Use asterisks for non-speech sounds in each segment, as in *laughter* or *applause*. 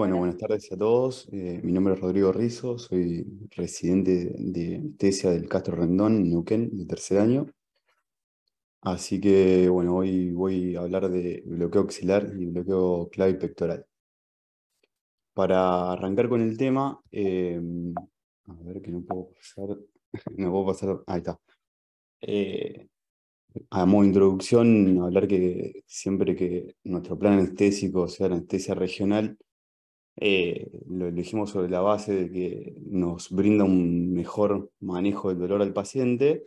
Bueno, buenas tardes a todos. Eh, mi nombre es Rodrigo Rizo, soy residente de anestesia del Castro Rendón, Nuquén, Neuquén, de tercer año. Así que, bueno, hoy voy a hablar de bloqueo axilar y bloqueo clave pectoral. Para arrancar con el tema, em, a ver que no puedo pasar, *laughs* no pasar, ahí está. Eh, a modo de introducción, hablar que siempre que nuestro plan anestésico sea la anestesia regional, eh, lo elegimos sobre la base de que nos brinda un mejor manejo del dolor al paciente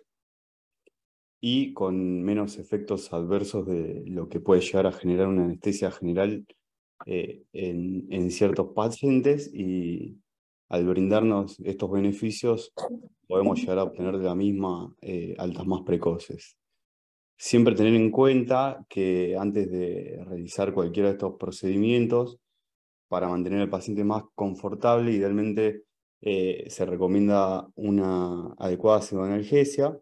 y con menos efectos adversos de lo que puede llegar a generar una anestesia general eh, en, ciertos pacientes y al brindarnos estos beneficios podemos llegar a obtener de la misma eh, altas más precoces. Siempre tener en cuenta que antes de realizar cualquiera de estos procedimientos para mantener al paciente más confortable, idealmente eh, se recomienda una adecuada pseudoanalgesia.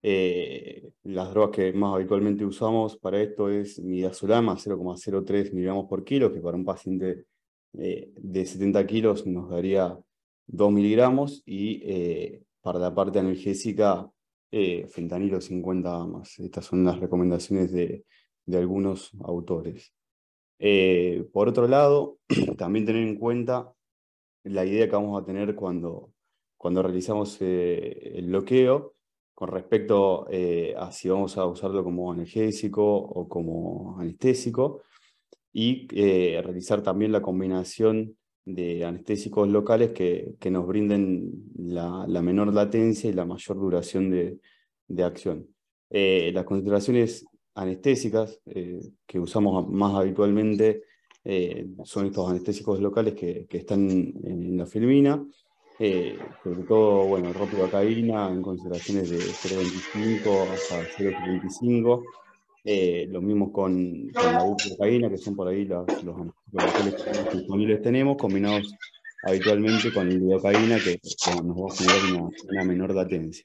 Eh, las drogas que más habitualmente usamos para esto es midazolama 0,03 miligramos por kilo, que para un paciente eh, de 70 kilos nos daría 2 miligramos, y para la parte analgésica, fentanilo 50 más. Estas son las recomendaciones de algunos autores. Eh, por otro lado, *clears throat* también tener en cuenta la idea que vamos a tener cuando, cuando realizamos eh, el bloqueo con respecto eh, a si vamos a usarlo como analgésico o como anestésico y realizar también la combinación de anestésicos locales que, nos brinden la, menor latencia y la mayor duración de, acción. las concentraciones anestésicas eh, que usamos más habitualmente eh, son estos anestésicos locales que, están en, la filmina, eh, sobre todo, bueno, ropivacaína en concentraciones de 0,25 hasta 0,25, lo mismo con, la buprocaína, que son por ahí los, anestésicos locales que disponibles tenemos, combinados habitualmente con la lidocaína, que, nos va a generar una menor latencia.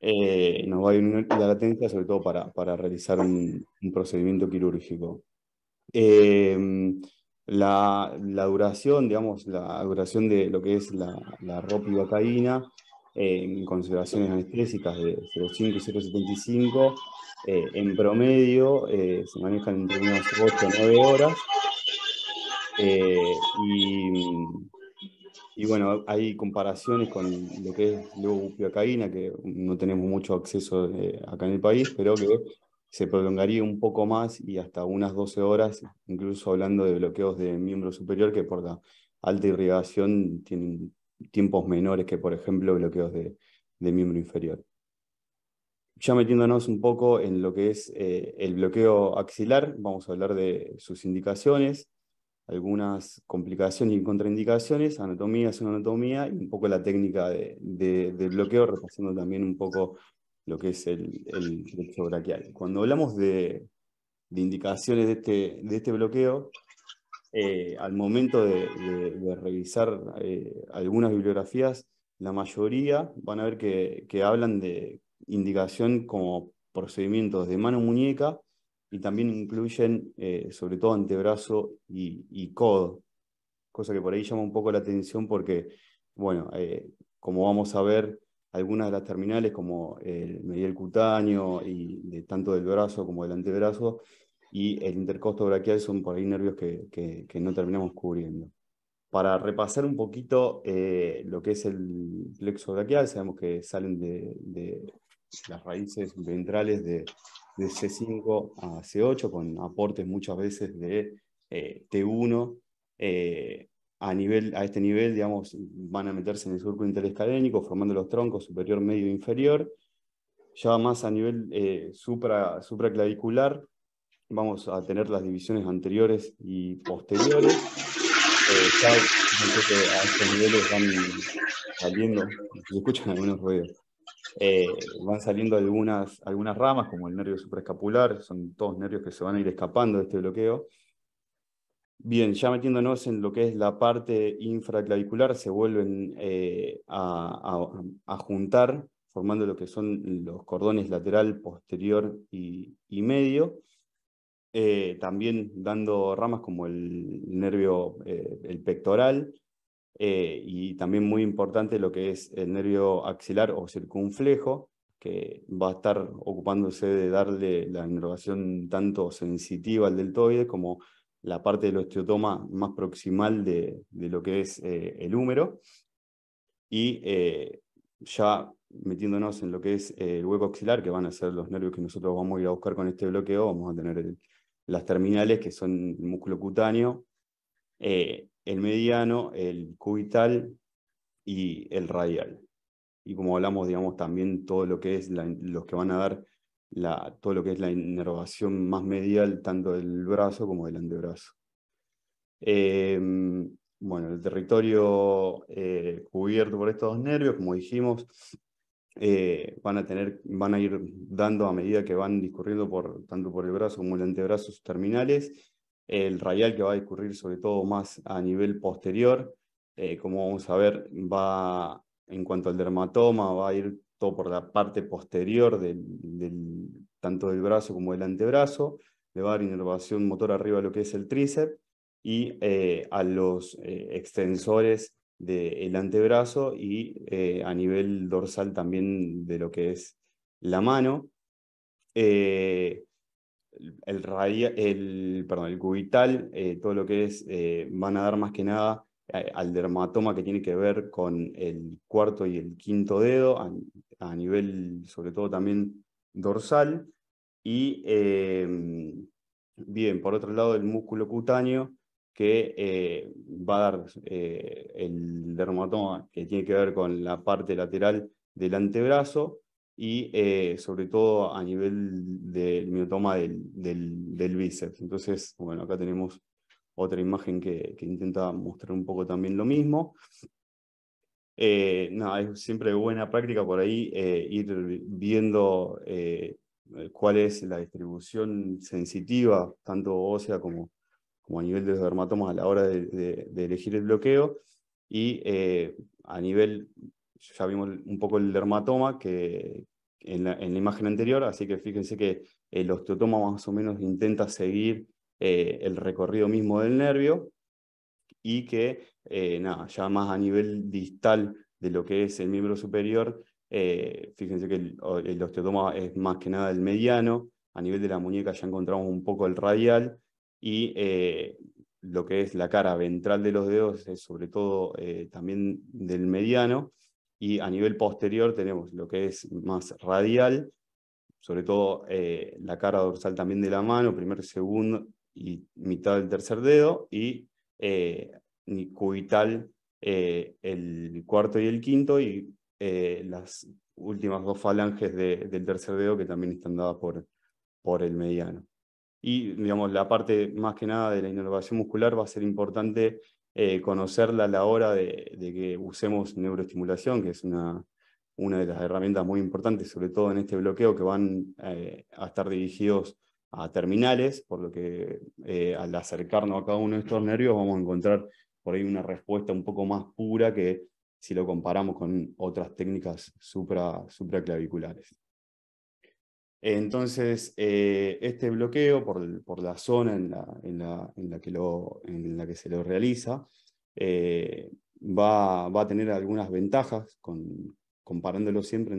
Eh, nos va a ayudar la latencia sobre todo para, realizar un, procedimiento quirúrgico. Eh, la, duración, digamos, la duración de lo que es la, la ropivacaína eh, en consideraciones anestésicas de 0,5 y 0,75, en promedio se manejan entre unas 8 a 9 horas. y y bueno, hay comparaciones con lo que es leucopiacaína, que no tenemos mucho acceso eh, acá en el país, pero que se prolongaría un poco más y hasta unas 12 horas, incluso hablando de bloqueos de miembro superior, que por la alta irrigación tienen tiempos menores que, por ejemplo, bloqueos de, miembro inferior. Ya metiéndonos un poco en lo que es eh, el bloqueo axilar, vamos a hablar de sus indicaciones, algunas complicaciones y contraindicaciones, anatomía es anatomía y un poco la técnica de, bloqueo, repasando también un poco lo que es el, el Cuando hablamos de, indicaciones de este, este bloqueo, eh, al momento de, revisar eh, algunas bibliografías, la mayoría van a ver que hablan de indicación como procedimientos de mano-muñeca y también incluyen eh, sobre todo antebrazo y, codo, cosa que por ahí llama un poco la atención porque, bueno, eh, como vamos a ver, algunas de las terminales como eh, el medial cutáneo y de, tanto del brazo como del antebrazo y el intercosto braquial son por ahí nervios que, no terminamos cubriendo. Para repasar un poquito lo que es el plexo braquial, sabemos que salen de las raíces ventrales de, de C5 a C8, con aportes muchas veces de eh, T1. Eh, a, nivel, a este nivel, digamos, van a meterse en el surco interescalénico, formando los troncos superior, medio e inferior. Ya más a nivel eh, supra, supraclavicular, vamos a tener las divisiones anteriores y posteriores. ya a estos niveles van saliendo, se escuchan algunos ruidos. Eh, van saliendo algunas, algunas ramas, como el nervio supraescapular, son todos nervios que se van a ir escapando de este bloqueo. Bien, ya metiéndonos en lo que es la parte infraclavicular, se vuelven eh, a, juntar, formando lo que son los cordones lateral, posterior y, medio. Eh, también dando ramas como el nervio, el pectoral, eh, y también muy importante lo que es el nervio axilar o circunflejo, que va a estar ocupándose de darle la inervación tanto sensitiva al deltoide como la parte del osteotoma más proximal de, lo que es eh, el húmero. Y eh, ya metiéndonos en lo que es el hueco axilar, que van a ser los nervios que nosotros vamos a ir a buscar con este bloqueo, vamos a tener las terminales, que son el músculo cutáneo, el mediano, el cubital y el radial. Y como hablamos, digamos, también todo lo que es la, los que van a dar la, todo lo que es la inervación más medial, tanto del brazo como del antebrazo. Em, bueno, el territorio eh, cubierto por estos dos nervios, como dijimos, eh, van, a tener, van a ir dando a medida que van discurriendo por, tanto por el brazo como el antebrazo sus terminales el radial que va a discurrir sobre todo más a nivel posterior, eh, como vamos a ver, va en cuanto al dermatoma, va a ir todo por la parte posterior del, tanto del brazo como del antebrazo, le va a dar inervación motor arriba a lo que es el tríceps y eh, a los eh, extensores del antebrazo y a nivel dorsal también de lo que es la mano el, el, cubital, eh, todo lo que es, eh, van a dar más que nada eh, al dermatoma que tiene que ver con el cuarto y el quinto dedo, a, nivel sobre todo también dorsal. Y em, bien, por otro lado, el músculo cutáneo que va a dar el dermatoma que tiene que ver con la parte lateral del antebrazo y eh, sobre todo a nivel del miotoma del, del, bíceps. Entonces, bueno, acá tenemos otra imagen que, intenta mostrar un poco también lo mismo. Eh, es siempre buena práctica por ahí eh, ir viendo cuál es la distribución sensitiva, tanto ósea como, como a nivel de los dermatomas a la hora de, elegir el bloqueo y a nivel ya vimos un poco el dermatoma que en la, imagen anterior, así que fíjense que el osteotoma más o menos intenta seguir eh, el recorrido mismo del nervio y que eh, ya más a nivel distal de lo que es el miembro superior, eh, fíjense que el, osteotoma es más que nada del mediano, a nivel de la muñeca ya encontramos un poco el radial y lo que es la cara ventral de los dedos es sobre todo también del mediano y a nivel posterior tenemos lo que es más radial, sobre todo eh, la cara dorsal también de la mano, primer, segundo y mitad del tercer dedo, y eh, cubital eh, el cuarto y el quinto, y las últimas dos falanges del tercer dedo que también están dadas por, por el mediano. Y digamos, la parte más que nada de la innervación muscular va a ser importante eh, conocerla a la hora de, que usemos neuroestimulación, que es una, de las herramientas muy importantes, sobre todo en este bloqueo, que van eh, a estar dirigidos a terminales, por lo que eh, al acercarnos a cada uno de estos nervios vamos a encontrar por ahí una respuesta un poco más pura que si lo comparamos con otras técnicas supra, supraclaviculares. Entonces, eh, este bloqueo por, la zona en la, que, se lo realiza eh, va, a tener algunas ventajas comparándolo siempre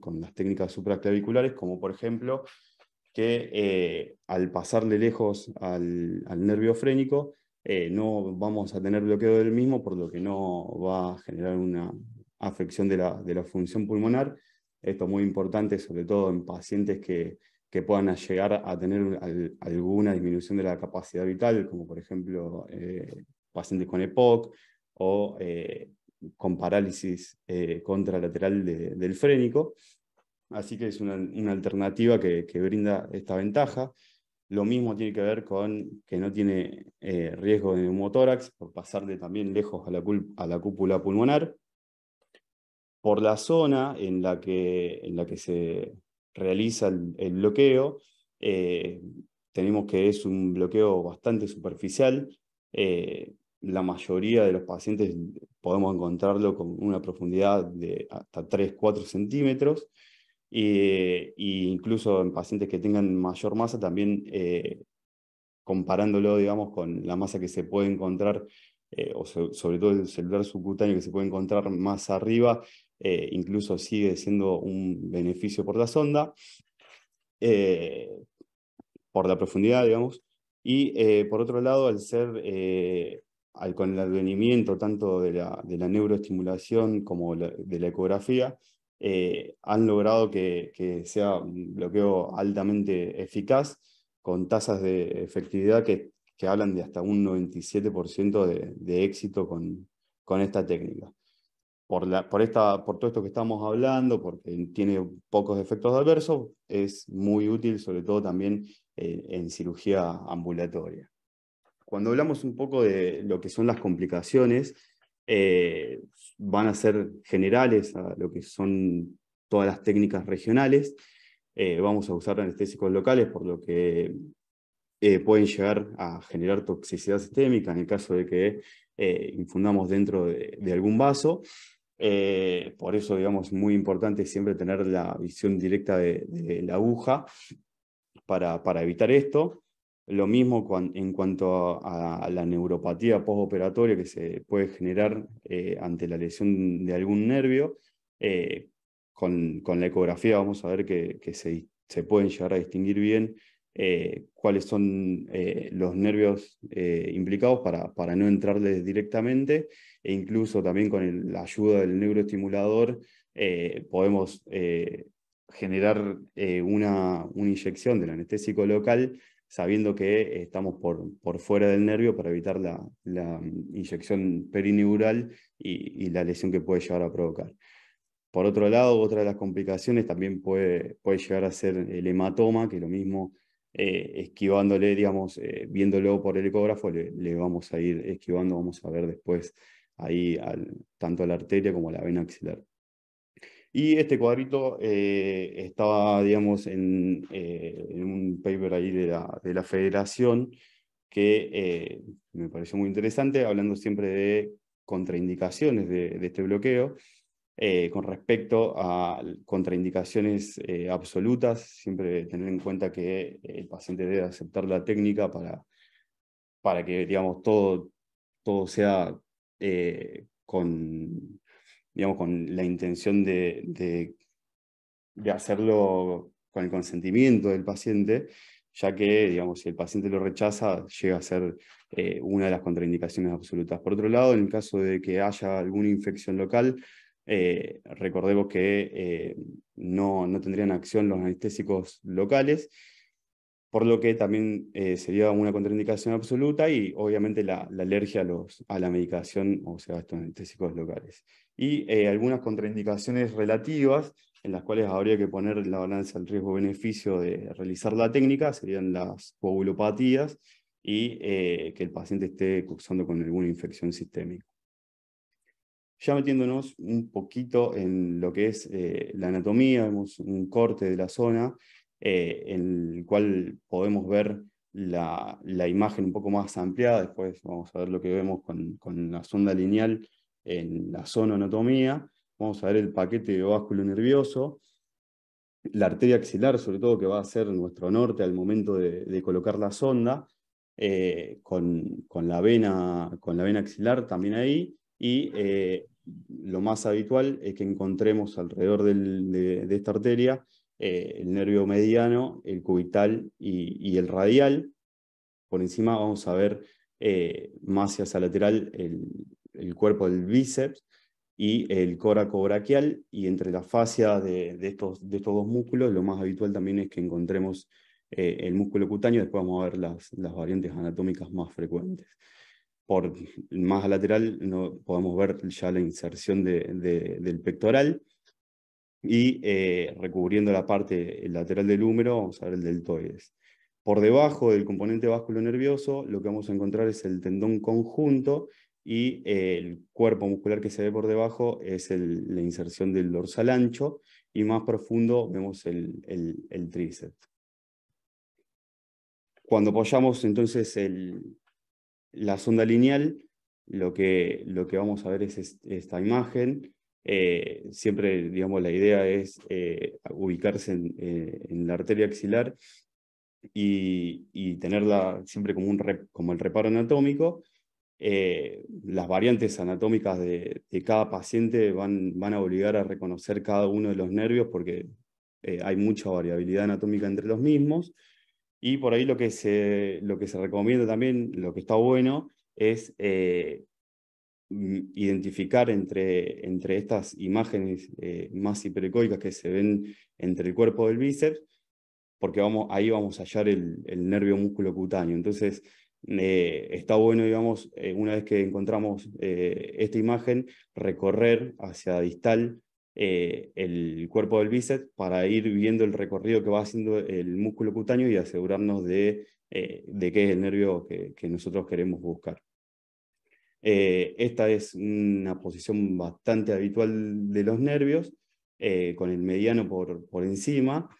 con, las técnicas supraclaviculares, como por ejemplo que eh, al pasarle lejos al, nervio frénico no vamos a tener bloqueo del mismo, por lo que no va a generar una afección de la función pulmonar esto muy importante, sobre todo en pacientes que, puedan llegar a tener alguna disminución de la capacidad vital, como por ejemplo eh, pacientes con EPOC o eh, con parálisis eh, contralateral del frénico. Así que es una, alternativa que, brinda esta ventaja. Lo mismo tiene que ver con que no tiene riesgo de neumotórax por pasarle también lejos a la cúpula pulmonar por la zona en la que, en la que se realiza el, bloqueo, eh, tenemos que es un bloqueo bastante superficial. Eh, la mayoría de los pacientes podemos encontrarlo con una profundidad de hasta 3-4 centímetros. Eh, e, incluso en pacientes que tengan mayor masa, también comparándolo, digamos, con la masa que se puede encontrar, o sobre todo el celular subcutáneo que se puede encontrar más arriba, eh, incluso sigue siendo un beneficio por la sonda, eh, por la profundidad, digamos. Y eh, por otro lado, al ser, con el advenimiento tanto de la, neuroestimulación como de la ecografía, han logrado que, sea un bloqueo altamente eficaz, con tasas de efectividad que, hablan de hasta un 97% de, de éxito con, con esta técnica por, esta, por todo esto que estamos hablando, porque tiene pocos efectos adversos, es muy útil, sobre todo también eh, en cirugía ambulatoria. Cuando hablamos un poco de lo que son las complicaciones, eh, van a ser generales a lo que son todas las técnicas regionales. Eh, vamos a usar anestésicos locales, por lo que pueden llegar a generar toxicidad sistémica en el caso de que infundamos dentro de algún vaso. Eh, por eso, digamos, muy importante siempre tener la visión directa de, la aguja para, evitar esto. Lo mismo en cuanto a, la neuropatía postoperatoria que se puede generar eh, ante la lesión de algún nervio. Eh, con, la ecografía vamos a ver que, se, se pueden llegar a distinguir bien eh, cuáles son eh, los nervios eh, implicados para, no entrarles directamente e incluso también con la ayuda del neuroestimulador podemos generar una, inyección del anestésico local sabiendo que estamos por, fuera del nervio para evitar la, inyección perineural y, la lesión que puede llegar a provocar. Por otro lado, otra de las complicaciones también puede, puede llegar a ser el hematoma, que lo mismo eh, esquivándole, digamos, eh, viéndolo por el ecógrafo, le, vamos a ir esquivando, vamos a ver después ahí tanto la arteria como la vena axilar. Y este cuadrito eh, estaba, digamos, en, un paper ahí de la, federación que me pareció muy interesante, hablando siempre de contraindicaciones de este bloqueo. Eh, con respecto a contraindicaciones eh, absolutas, siempre tener en cuenta que el paciente debe aceptar la técnica para, para que digamos, todo, todo sea eh, con, digamos, con la intención de, de, hacerlo con el consentimiento del paciente, ya que digamos, si el paciente lo rechaza, llega a ser una de las contraindicaciones absolutas. Por otro lado, en el caso de que haya alguna infección local, eh, recordemos que eh, no, no, tendrían acción los anestésicos locales, por lo que también eh, sería una contraindicación absoluta y obviamente la, alergia a, los, a, la medicación, o sea, a estos anestésicos locales. Y algunas contraindicaciones relativas en las cuales habría que poner la balanza al riesgo-beneficio de realizar la técnica, serían las coagulopatías y que el paciente esté cursando con alguna infección sistémica. Ya metiéndonos un poquito en lo que es eh, la anatomía, vemos un corte de la zona eh, en el cual podemos ver la, imagen un poco más ampliada, después vamos a ver lo que vemos con, la sonda lineal en la zona anatomía, vamos a ver el paquete de vasculo nervioso, la arteria axilar sobre todo que va a ser nuestro norte al momento de, colocar la sonda, eh, con, la vena, con la vena axilar también ahí, y eh, lo más habitual es que encontremos alrededor de, esta arteria eh, el nervio mediano, el cubital y, el radial. Por encima vamos a ver eh, más hacia lateral el, cuerpo del bíceps y el córaco brachial y entre las fascias de, de, estos, dos músculos lo más habitual también es que encontremos el músculo cutáneo, después vamos a ver las variantes anatómicas más frecuentes por más lateral no, podemos ver ya la inserción del pectoral y eh, recubriendo la parte lateral del húmero vamos a ver el deltoides. Por debajo del componente básculo nervioso lo que vamos a encontrar es el tendón conjunto y eh, el cuerpo muscular que se ve por debajo es la inserción del dorsal ancho y más profundo vemos el, el tríceps. Cuando apoyamos entonces el, la sonda lineal, lo que, lo que vamos a ver es, esta imagen. Eh, siempre, digamos, la idea es eh, ubicarse eh, en, la arteria axilar y, tenerla siempre como, un como el reparo anatómico. las variantes anatómicas de, de cada paciente van, van, a obligar a reconocer cada uno de los nervios porque hay mucha variabilidad anatómica entre los mismos. Y por ahí lo que se, lo que se recomienda también, lo que está bueno, es eh, mm, identificar entre, entre estas imágenes eh, más hiperecoicas que se ven entre el cuerpo del bíceps, porque vamos, ahí vamos a hallar el, nervio músculo cutáneo. Entonces, eh, está bueno, digamos, una vez que encontramos esta imagen, recorrer hacia distal eh, el cuerpo del bíceps para ir viendo el recorrido que va haciendo el músculo cutáneo y asegurarnos de, eh, de qué es el nervio que, que nosotros queremos buscar. Eh, esta es una posición bastante habitual de los nervios, con el mediano por, por encima,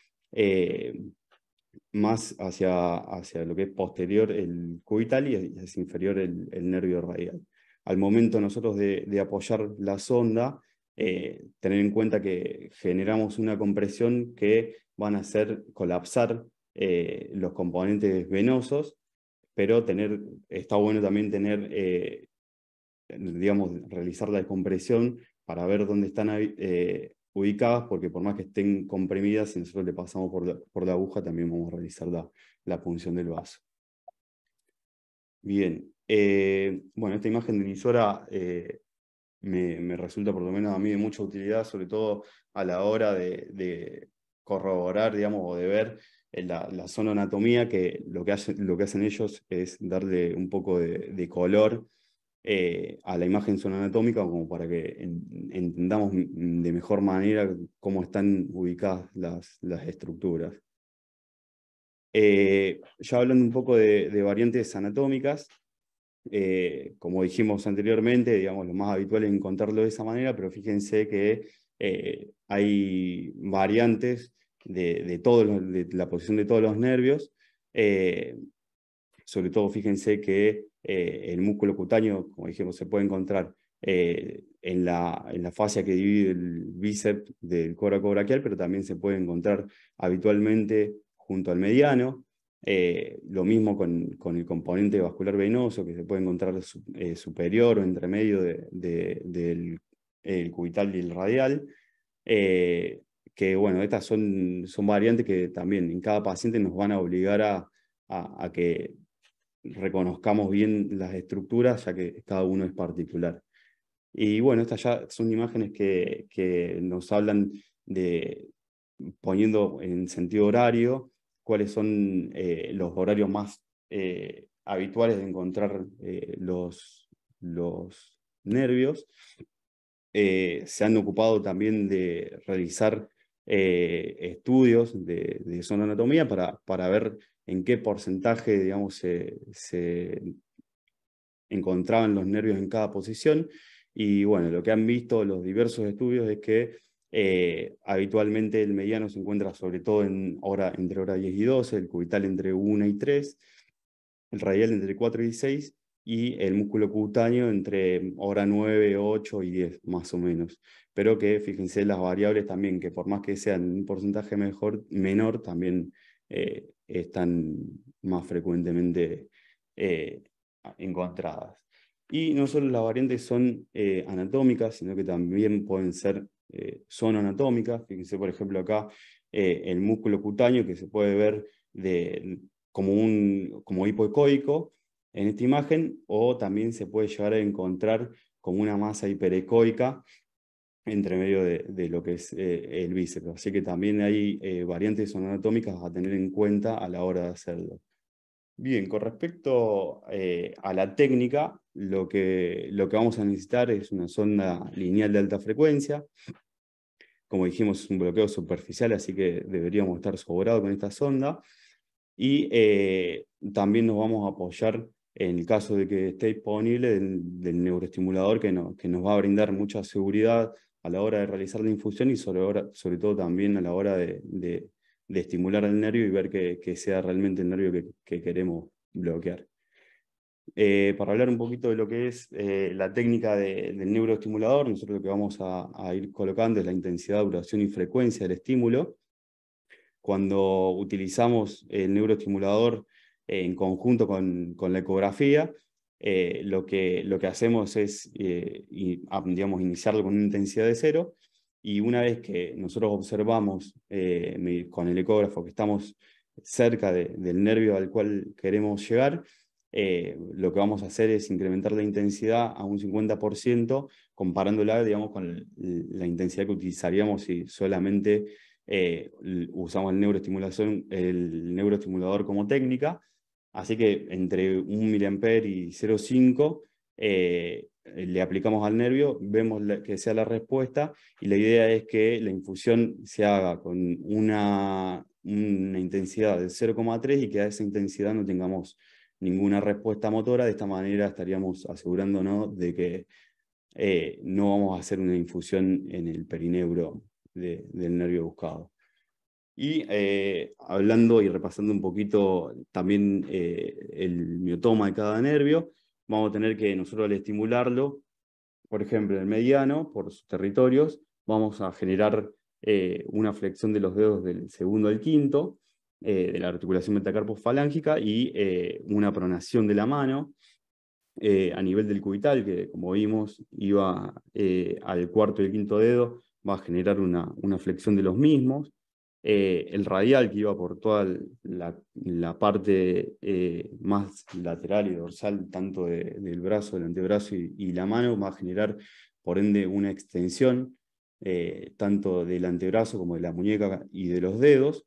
más hacia, hacia lo que es posterior el cubital y es inferior el, nervio radial. Al momento nosotros de, de apoyar la sonda, eh, tener en cuenta que generamos una compresión que van a hacer colapsar eh, los componentes venosos, pero tener, está bueno también tener, eh, digamos, realizar la descompresión para ver dónde están ubicadas, porque por más que estén comprimidas, si nosotros le pasamos por la, aguja, también vamos a realizar la, punción del vaso. Bien, bueno, esta imagen de emisora me, resulta por lo menos a mí de mucha utilidad, sobre todo a la hora de, corroborar, digamos, o de ver eh, la, zona anatomía, que lo que, hacen, ellos es darle un poco de, color eh, a la imagen zona anatómica, como para que entendamos de mejor manera cómo están ubicadas las, estructuras. Eh, ya hablando un poco de variantes anatómicas, eh, como dijimos anteriormente, digamos, lo más habitual es encontrarlo de esa manera, pero fíjense que eh, hay variantes de, la posición de todos los nervios. Eh, sobre todo, fíjense que el músculo cutáneo, como dijimos, se puede encontrar en, la, en fascia que divide el bíceps del brachial, pero también se puede encontrar habitualmente junto al mediano, eh, lo mismo con, el componente vascular venoso que se puede encontrar eh, superior o entre medio del cubital y el radial. Eh, que bueno, estas son, variantes que también en cada paciente nos van a obligar a, que reconozcamos bien las estructuras, ya que cada uno es particular. Y bueno, estas ya son imágenes que nos hablan de poniendo en sentido horario cuáles son eh, los horarios más eh, habituales de encontrar eh, los, los nervios. se han ocupado también de realizar estudios de, de anatomía para, para ver en qué porcentaje digamos, se, se encontraban los nervios en cada posición. Y bueno, lo que han visto los diversos estudios es que eh, habitualmente el mediano se encuentra sobre todo en hora, entre hora 10 y 12, el cubital entre 1 y 3, el radial entre 4 y 6 y el músculo cutáneo entre hora 9, 8 y 10, más o menos. Pero que fíjense las variables también, que por más que sean un porcentaje menor, también eh, están más frecuentemente eh, encontradas. Y no solo las variantes son anatómicas, sino que también pueden ser son eh, anatómicas. Fíjense, por ejemplo, acá eh, el músculo cutáneo que se puede ver como, un, como hipoecoico en esta imagen, o también se puede llegar a encontrar como una masa hiperecoica entre medio de, lo que es eh, el bíceps. Así que también hay variantes anatómicas a tener en cuenta a la hora de hacerlo. Bien, con respecto a la técnica, lo que, vamos a necesitar es una sonda lineal de alta frecuencia. Como dijimos, es un bloqueo superficial, así que deberíamos estar sobrados con esta sonda. Y eh, también nos vamos a apoyar en el caso de que esté disponible del, neuroestimulador que, nos va a brindar mucha seguridad a la hora de realizar la infusión y sobre, sobre todo también a la hora de, estimular el nervio y ver que, sea realmente el nervio que queremos bloquear. Eh, para hablar un poquito de lo que es eh, la técnica del neuroestimulador, nosotros lo que vamos a, ir colocando es la intensidad, duración y frecuencia del estímulo. Cuando utilizamos el neuroestimulador en conjunto con, la ecografía, eh, lo que, hacemos es ah, iniciarlo con una intensidad de cero y una vez que nosotros observamos con el ecógrafo que estamos cerca del nervio al cual queremos llegar, eh, lo que vamos a hacer es incrementar la intensidad a un 50%, comparándola, digamos, con la intensidad que utilizaríamos si solamente eh, usamos el, neuroestimulación, el neuroestimulador como técnica. Así que entre 1 mA y 0,5 eh, le aplicamos al nervio, vemos que sea la respuesta y la idea es que la infusión se haga con una intensidad de 0,3 y que a esa intensidad no tengamos ninguna respuesta motora. De esta manera estaríamos asegurándonos de que eh, no vamos a hacer una infusión en el perinebro del nervio buscado. Y eh, hablando y repasando un poquito también eh, el miotoma de cada nervio, vamos a tener que nosotros al estimularlo, por ejemplo, en el mediano, por sus territorios, vamos a generar una flexión de los dedos del segundo al quinto, eh, de la articulación metacarpofalángica y eh, una pronación de la mano eh, a nivel del cubital, que como vimos iba al cuarto y el quinto dedo, va a generar una, flexión de los mismos. el radial que iba por toda la, parte más lateral y dorsal, tanto del brazo, del antebrazo y, la mano, va a generar por ende una extensión tanto del antebrazo como de la muñeca y de los dedos,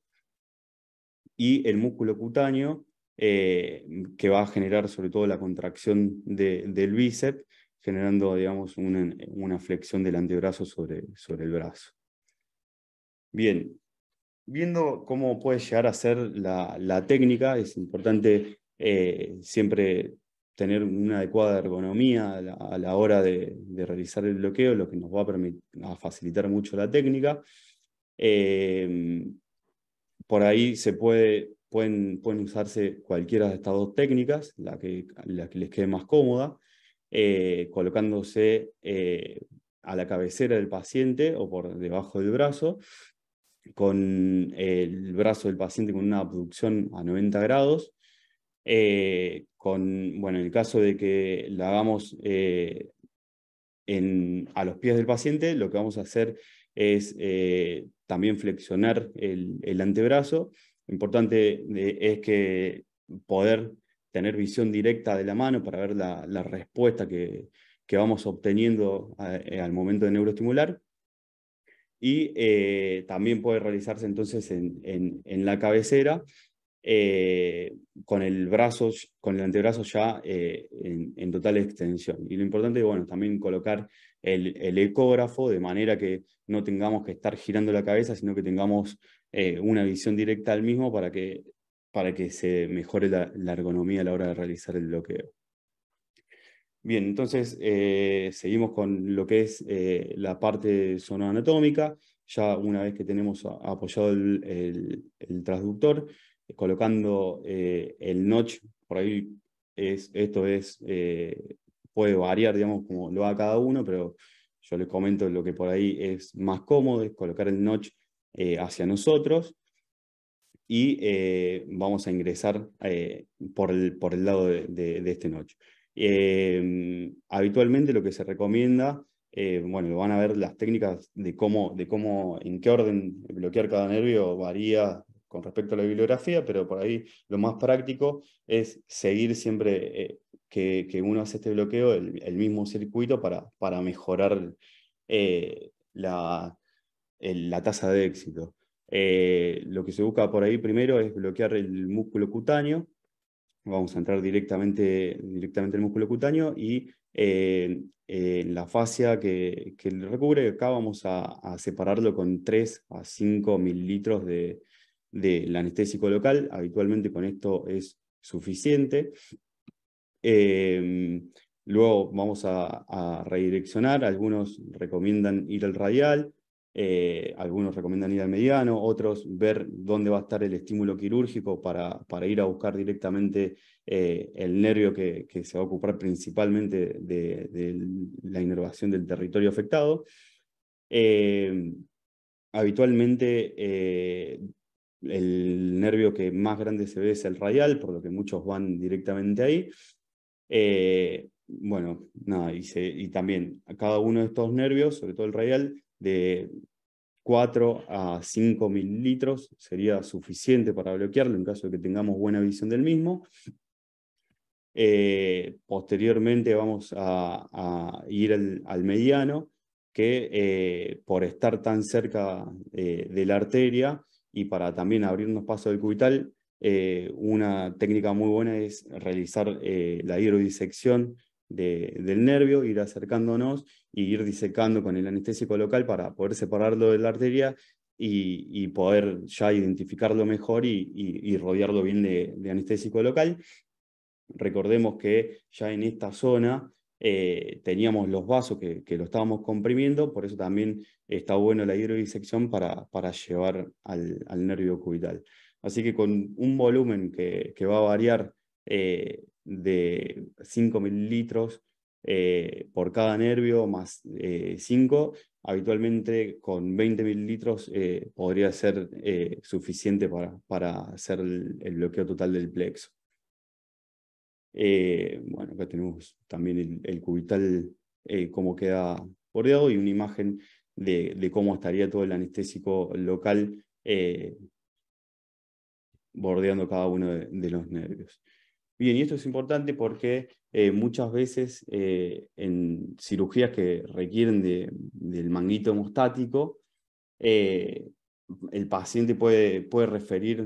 y el músculo cutáneo, eh, que va a generar sobre todo la contracción del bíceps, generando, digamos, una, flexión del antebrazo sobre, sobre el brazo. Bien, viendo cómo puede llegar a ser la, técnica, es importante eh, siempre tener una adecuada ergonomía a la, hora de, realizar el bloqueo, lo que nos va a, a facilitar mucho la técnica. Eh, por ahí se puede, pueden, pueden usarse cualquiera de estas dos técnicas, la que, la que les quede más cómoda, eh, colocándose eh, a la cabecera del paciente o por debajo del brazo, con el brazo del paciente con una abducción a 90 grados, eh, con, bueno, en el caso de que la hagamos en, a los pies del paciente, lo que vamos a hacer es eh, también flexionar el, antebrazo. Lo importante eh, es que poder tener visión directa de la mano para ver la, respuesta que, vamos obteniendo eh, al momento de neuroestimular. Y también puede realizarse entonces en la cabecera eh, con el brazo, con el antebrazo ya eh, en, total extensión. Y lo importante es, bueno, también colocar el, ecógrafo de manera que no tengamos que estar girando la cabeza, sino que tengamos eh, una visión directa al mismo para que, para que se mejore la, ergonomía a la hora de realizar el bloqueo. Bien, entonces seguimos con lo que es la parte sonoanatómica. Ya una vez que tenemos apoyado el, el transductor, colocando eh, el notch, por ahí es, esto es, eh, puede variar, digamos, como lo haga cada uno, pero yo les comento lo que por ahí es más cómodo, es colocar el notch eh, hacia nosotros y vamos a ingresar por, el, por el lado de, este notch. Em, habitualmente lo que se recomienda bueno, van a ver las técnicas de cómo, de cómo, en qué orden bloquear cada nervio varía con respecto a la bibliografía, pero por ahí lo más práctico es seguir siempre eh, que, uno hace este bloqueo el, mismo circuito para, para mejorar eh, la, la tasa de éxito. Eh, lo que se busca por ahí primero es bloquear el músculo cutáneo. Vamos a entrar directamente, directamente el músculo cutáneo y en la fascia que, recubre, acá vamos a, a separarlo con 3 a 5 mililitros de, del anestésico local, habitualmente con esto es suficiente. Em, luego vamos a, redireccionar, algunos recomiendan ir al radial, eh, algunos recomiendan ir al mediano, otros ver dónde va a estar el estímulo quirúrgico para, para ir a buscar directamente eh, el nervio que, que, se va a ocupar principalmente de la inervación del territorio afectado. Em, habitualmente eh, el nervio que más grande se ve es el radial, por lo que muchos van directamente ahí. Eh, bueno, nada, y, también a cada uno de estos nervios, sobre todo el radial, de 4 a 5 mililitros sería suficiente para bloquearlo en caso de que tengamos buena visión del mismo. Eh, posteriormente vamos a, ir al, mediano, que eh, por estar tan cerca de la arteria y para también abrirnos paso del cubital, eh, una técnica muy buena es realizar eh, la hidrodisección del nervio, ir acercándonos y ir disecando con el anestésico local para poder separarlo de la arteria y, poder ya identificarlo mejor y, rodearlo bien de anestésico local. Recordemos que ya en esta zona eh, teníamos los vasos que, lo estábamos comprimiendo, por eso también está bueno la hidrodisección para, llevar al, nervio cubital. Así que con un volumen que, va a variar eh, de 5 mililitros eh, por cada nervio más 5, habitualmente con 20 mililitros podría ser suficiente para, hacer el bloqueo total del plexo. Eh, bueno, acá tenemos también el, cubital, eh, cómo queda bordeado y una imagen de, cómo estaría todo el anestésico local eh, bordeando cada uno de, los nervios. Bien, y esto es importante porque muchas veces en cirugías que requieren del manguito hemostático, el paciente puede referir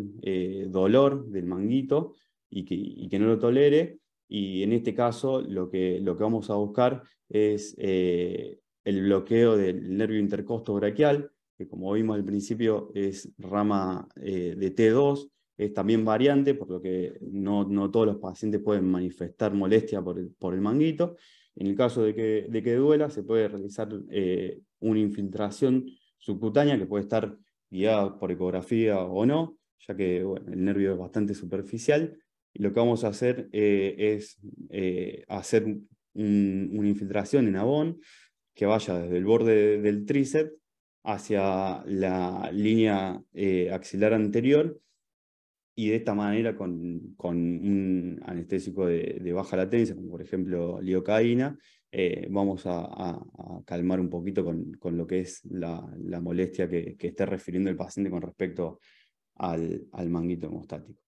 dolor del manguito y que, no lo tolere. Y en este caso lo que, lo que vamos a buscar es eh, el bloqueo del nervio intercosto braquial, que como vimos al principio es rama eh, de T2, es también variante, por lo que no, todos los pacientes pueden manifestar molestia por el, por el manguito. En el caso de que, duela, se puede realizar eh, una infiltración subcutánea que puede estar guiada por ecografía o no, ya que el nervio es bastante superficial. Y lo que vamos a hacer eh, es eh, hacer una infiltración en abón que vaya desde el borde del tríceps hacia la línea eh, axilar anterior y de esta manera con, un anestésico de, baja latencia, como por ejemplo liocaína, vamos a, calmar un poquito con, lo que es la, molestia que, que, esté refiriendo el paciente con respecto al manguito hemostático.